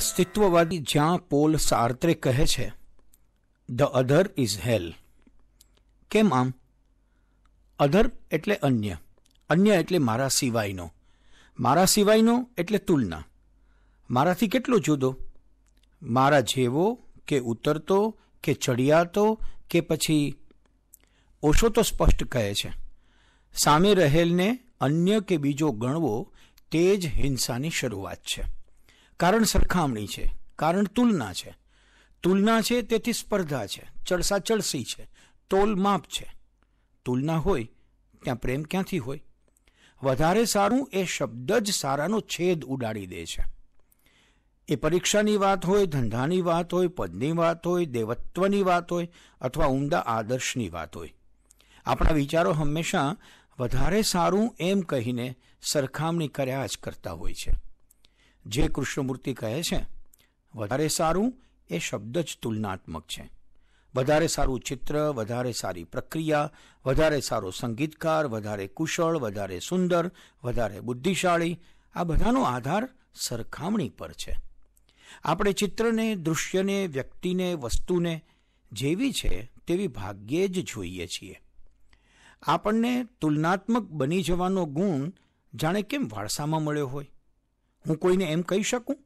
અસ્તિત્વવાદી જ્યાં પોલ સાર્ત્રે કહે છે ધ અધર ઇઝ હેલ કેમ આમ અધર એટલે અન્ય અન્ય એટલે મારા સિવાયનો મારા સિવાયનો એટલે તુલના મારાથી કેટલો જુદો મારા જેવો કે ઉતરતો કે ચડિયાતો કે પછી ઓછો તો સ્પષ્ટ કહે છે સામે રહેલને અન્ય કે બીજો ગણવો તે જ હિંસાની શરૂઆત છે કારણ સરખામણી છે કારણ તુલના છે તુલના છે તેથી સ્પર્ધા છે ચડસાચડસી છે તોલ માપ છે તુલના હોય ત્યાં પ્રેમ ક્યાંથી હોય વધારે સારું એ શબ્દ જ સારાનો છેદ ઉડાડી દે છે એ પરીક્ષાની વાત હોય ધંધાની વાત હોય પદની વાત હોય દેવત્વની વાત હોય અથવા ઉમદા આદર્શની વાત હોય આપણા વિચારો હંમેશા વધારે સારું એમ કહીને સરખામણી કર્યા જ કરતા હોય છે જે કૃષ્ણમૂર્તિ કહે છે વધારે સારું એ શબ્દ જ તુલનાત્મક છે વધારે સારું ચિત્ર વધારે સારી પ્રક્રિયા વધારે સારો સંગીતકાર વધારે કુશળ વધારે સુંદર વધારે બુદ્ધિશાળી આ બધાનો આધાર સરખામણી પર છે આપણે ચિત્રને દૃશ્યને વ્યક્તિને વસ્તુને જેવી છે તેવી ભાગ્યે જ જોઈએ છીએ આપણને તુલનાત્મક બની જવાનો ગુણ જાણે કેમ વારસામાં મળ્યો હોય હું કોઈને એમ કહી શકું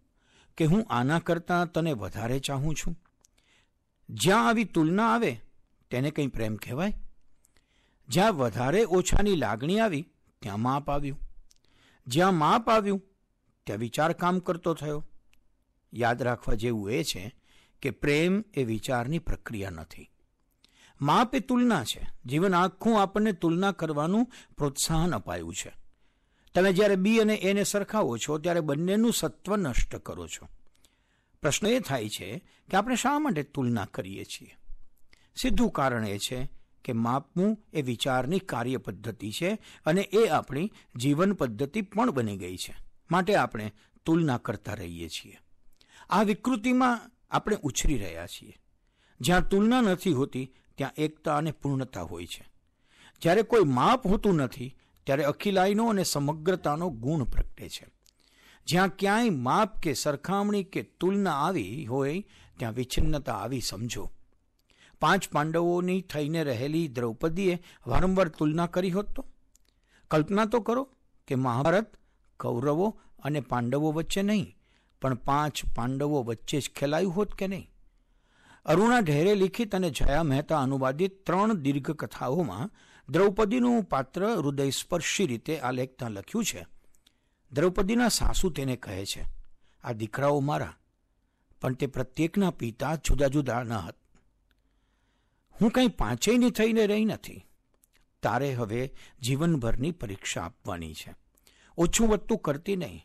કે હું આના કરતાં તને વધારે ચાહું છું જ્યાં આવી તુલના આવે તેને કંઈ પ્રેમ કહેવાય જ્યાં વધારે ઓછાની લાગણી આવી ત્યાં માપ આવ્યું જ્યાં માપ આવ્યું ત્યાં વિચાર કામ કરતો થયો યાદ રાખવા જેવું એ છે કે પ્રેમ એ વિચારની પ્રક્રિયા નથી માપ એ તુલના છે જીવન આખું આપણને તુલના કરવાનું પ્રોત્સાહન અપાયું છે તમે જ્યારે બી અને એને સરખાવો છો ત્યારે બંનેનું સત્વ નષ્ટ કરો છો પ્રશ્ન એ થાય છે કે આપણે શા માટે તુલના કરીએ છીએ સીધું કારણ એ છે કે માપવું એ વિચારની કાર્ય પદ્ધતિ છે અને એ આપણી જીવન પદ્ધતિ પણ બની ગઈ છે માટે આપણે તુલના કરતા રહીએ છીએ આ વિકૃતિમાં આપણે ઉછરી રહ્યા છીએ જ્યાં તુલના નથી હોતી ત્યાં એકતા અને પૂર્ણતા હોય છે જ્યારે કોઈ માપ હોતું નથી ત્યારે અખિલાઈનો અને સમગ્રતાનો ગુણ પ્રગટે છે જ્યાં ક્યાંય માપ કે સરખામણી કે તુલના આવી હોય ત્યાં વિચ્છિન્નતા આવી સમજો પાંચ પાંડવોની થઈને રહેલી દ્રૌપદીએ વારંવાર તુલના કરી હોત તો કલ્પના તો કરો કે મહાભારત કૌરવો અને પાંડવો વચ્ચે નહીં પણ પાંચ પાંડવો વચ્ચે જ ખેલાયું હોત કે નહીં અરુણા ઢેરે લિખિત અને જયા મહેતા અનુવાદિત ત્રણ દીર્ઘકથાઓમાં દ્રૌપદીનું પાત્ર હૃદયસ્પર્શી રીતે આ આલેખતા લખ્યું છે દ્રૌપદીના સાસુ તેને કહે છે આ દીકરાઓ મારા પણ તે પ્રત્યેકના પિતા જુદા જુદા ન હત હું કંઈ પાંચેયની થઈને રહી નથી તારે હવે જીવનભરની પરીક્ષા આપવાની છે ઓછું વધતું કરતી નહીં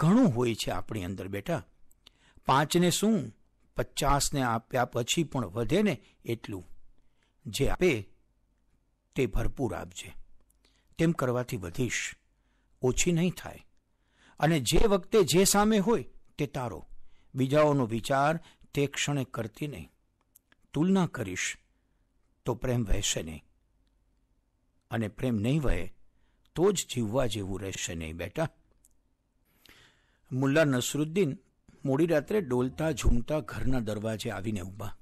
ઘણું હોય છે આપણી અંદર બેટા પાંચને શું પચાસને આપ્યા પછી પણ વધે ને એટલું જે આપે તે ભરપૂર આપજે તેમ કરવાથી વધીશ ઓછી નહીં થાય અને જે વખતે જે સામે હોય તે તારો બીજાઓનો વિચાર તે ક્ષણે કરતી નહીં તુલના કરીશ તો પ્રેમ વહેશે નહીં અને પ્રેમ નહીં વહે તો જ જીવવા જેવું રહેશે નહીં બેટા મુલ્લા નસરુદ્દીન મોડી રાત્રે ડોલતા ઝૂમતા ઘરના દરવાજે આવીને ઊભા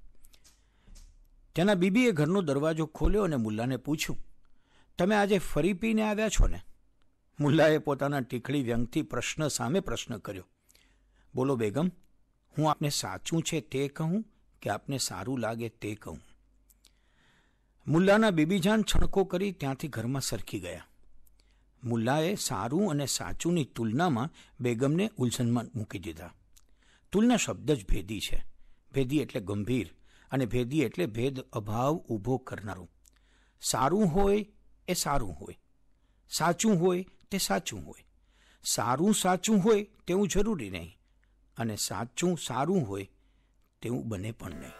તેના બીબીએ ઘરનો દરવાજો ખોલ્યો અને મુલ્લાને પૂછ્યું તમે આજે ફરી પીને આવ્યા છો ને મુલ્લાએ પોતાના ટીખળી વ્યંગથી પ્રશ્ન સામે પ્રશ્ન કર્યો બોલો બેગમ હું આપને સાચું છે તે કહું કે આપને સારું લાગે તે કહું મુલ્લાના બીબીજાન છણકો કરી ત્યાંથી ઘરમાં સરખી ગયા મુલ્લાએ સારું અને સાચુંની તુલનામાં બેગમને ઉલઝનમાં મૂકી દીધા તુલના શબ્દ જ ભેદી છે ભેદી એટલે ગંભીર અને ભેદી એટલે ભેદ અભાવ ઊભો કરનારું સારું હોય એ સારું હોય સાચું હોય તે સાચું હોય સારું સાચું હોય તેવું જરૂરી નહીં અને સાચું સારું હોય તેવું બને પણ નહીં